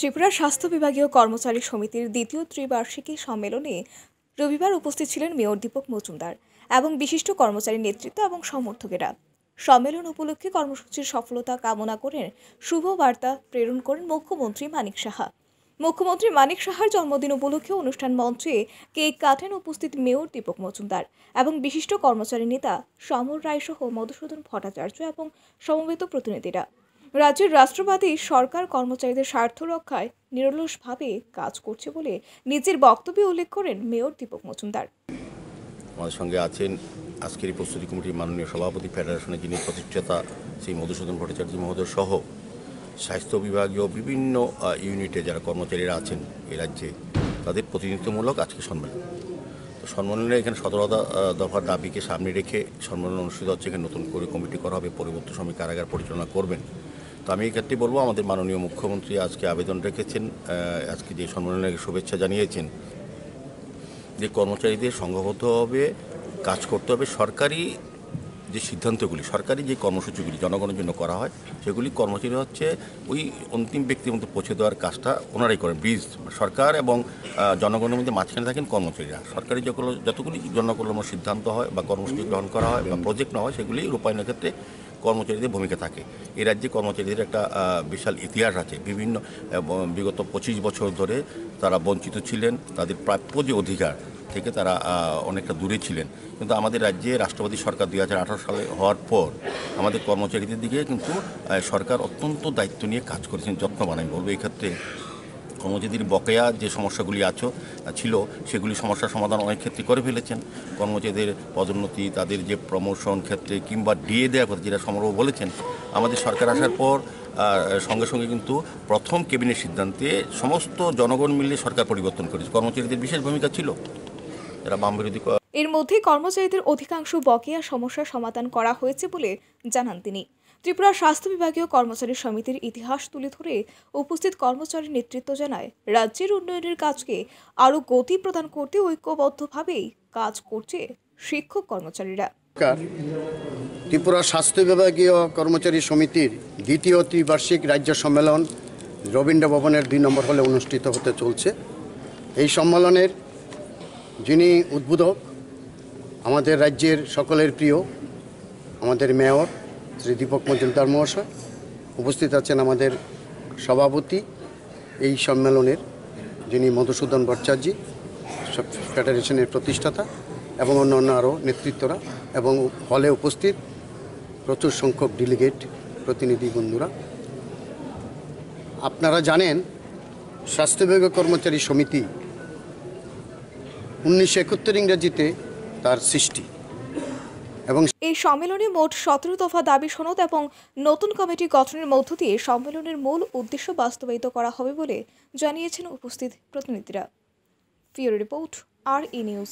ত্রিপুরা স্বাস্থ্য বিভাগীয় কর্মচারী সমিতির দ্বিতীয় ত্রিবার্ষিকী সম্মেলনে রবিবার উপস্থিত ছিলেন মেয়র দীপক মজুমদার এবং বিশিষ্ট কর্মচারী নেতৃত্ব এবং সমর্থকেরা সম্মেলন উপলক্ষে কর্মসূচির সফলতা কামনা করেন শুভ বার্তা প্রেরণ করেন মুখ্যমন্ত্রী মানিক সাহা মুখ্যমন্ত্রী মানিক সাহার জন্মদিন উপলক্ষে অনুষ্ঠান মঞ্চে কেক কাটেন উপস্থিত মেয়র দীপক মজুমদার এবং বিশিষ্ট কর্মচারী নেতা সমর রায় সহ মধুসূদন ভট্টাচার্য এবং সমবেত প্রতিনিধিরা রাজ্যের রাষ্ট্রবাদী সরকার কর্মচারীদের স্বার্থ রক্ষায় নিরলসভাবে কাজ করছে বলে নিজের বক্তব্যে উল্লেখ করেন মেয়র দীপক মজুমদার আমাদের সঙ্গে আছেন আজকের এই প্রস্তুতি কমিটির মাননীয় সভাপতি ফেডারেশনের যিনি প্রতিষ্ঠাতা শ্রী মধুসূদন ভট্টাচার্য মহোদয় সহ স্বাস্থ্য বিভাগীয় বিভিন্ন ইউনিটে যারা কর্মচারীরা আছেন এই রাজ্যে তাদের প্রতিনিধিত্বমূলক আজকে সম্মেলন তো সম্মেলনে এখানে সতেরোটা দফার দাবিকে সামনে রেখে সম্মেলন অনুষ্ঠিত হচ্ছে এখানে নতুন করে কমিটি করা হবে পরবর্তী সময় কারাগার পরিচালনা করবেন তো আমি একটি বলবো আমাদের মাননীয় মুখ্যমন্ত্রী আজকে আবেদন রেখেছেন আজকে যে সম্মেলনে শুভেচ্ছা জানিয়েছেন যে কর্মচারীদের সংঘবদ্ধভাবে কাজ করতে হবে সরকারি যে সিদ্ধান্তগুলি সরকারি যে কর্মসূচিগুলি জনগণের জন্য করা হয় সেগুলি কর্মচারী হচ্ছে ওই অন্তিম ব্যক্তির মধ্যে পৌঁছে দেওয়ার কাজটা ওনারাই করেন ব্রিজ সরকার এবং জনগণের মধ্যে মাঝখানে থাকেন কর্মচারীরা সরকারি যতগুলি জনকল্যাণ সিদ্ধান্ত হয় বা কর্মসূচি গ্রহণ করা হয় বা প্রজেক্ট নেওয়া হয় সেগুলি রূপায়ণের ক্ষেত্রে কর্মচারীদের ভূমিকা থাকে এ রাজ্যে কর্মচারীদের একটা বিশাল ইতিহাস আছে বিভিন্ন বিগত পঁচিশ বছর ধরে তারা বঞ্চিত ছিলেন তাদের প্রাপ্য যে অধিকার থেকে তারা অনেকটা দূরে ছিলেন কিন্তু আমাদের রাজ্যে রাষ্ট্রপতি সরকার দুই সালে হওয়ার পর আমাদের কর্মচারীদের দিকে কিন্তু সরকার অত্যন্ত দায়িত্ব নিয়ে কাজ করেছেন যত্নবান আমি বলবো এই ক্ষেত্রে কর্মচারীদের বকেয়া যে সমস্যাগুলি আছে ছিল সেগুলি সমস্যার সমাধান অনেক ক্ষেত্রে করে ফেলেছেন কর্মচারীদের পদোন্নতি তাদের যে প্রমোশন ক্ষেত্রে কিংবা ডিএ দেওয়ার কথা যেটা সমারোহ বলেছেন আমাদের সরকার আসার পর সঙ্গে সঙ্গে কিন্তু প্রথম কেবিনেট সিদ্ধান্তে সমস্ত জনগণ মিলে সরকার পরিবর্তন করেছে কর্মচারীদের বিশেষ ভূমিকা ছিল এরা বাম বিরোধী এর মধ্যে কর্মচারীদের অধিকাংশ বকেয়া সমস্যা সমাধান করা হয়েছে বলে জানান তিনি ত্রিপুরা স্বাস্থ্য বিভাগীয় কর্মচারী সমিতির ইতিহাস তুলে ধরে উপস্থিত কর্মচারী নেতৃত্ব জানায় রাজ্যের উন্নয়নের কাজকে আরও গতি প্রদান করতে ঐক্যবদ্ধভাবেই কাজ করছে শিক্ষক কর্মচারীরা ত্রিপুরা স্বাস্থ্য বিভাগীয় কর্মচারী সমিতির দ্বিতীয় ত্রিবার্ষিক রাজ্য সম্মেলন রবীন্দ্র ভবনের দুই নম্বর হলে অনুষ্ঠিত হতে চলছে এই সম্মেলনের যিনি উদ্বোধক আমাদের রাজ্যের সকলের প্রিয় আমাদের মেয়র শ্রী দীপক মজুমদার মহাশয় উপস্থিত আছেন আমাদের সভাপতি এই সম্মেলনের যিনি মধুসূদন ভট্টাচার্যী ফেডারেশনের প্রতিষ্ঠাতা এবং অন্যান্য আরও নেতৃত্বরা এবং হলে উপস্থিত প্রচুর সংখ্যক ডেলিগেট প্রতিনিধি বন্ধুরা আপনারা জানেন স্বাস্থ্য বিভাগ কর্মচারী সমিতি উনিশশো একাত্তর ইংরাজিতে তার সৃষ্টি এবং এই সম্মেলনে মোট সতেরো দফা দাবি সনদ এবং নতুন কমিটি গঠনের মধ্য দিয়ে সম্মেলনের মূল উদ্দেশ্য বাস্তবায়িত করা হবে বলে জানিয়েছেন উপস্থিত প্রতিনিধিরা রিপোর্ট আর ই নিউজ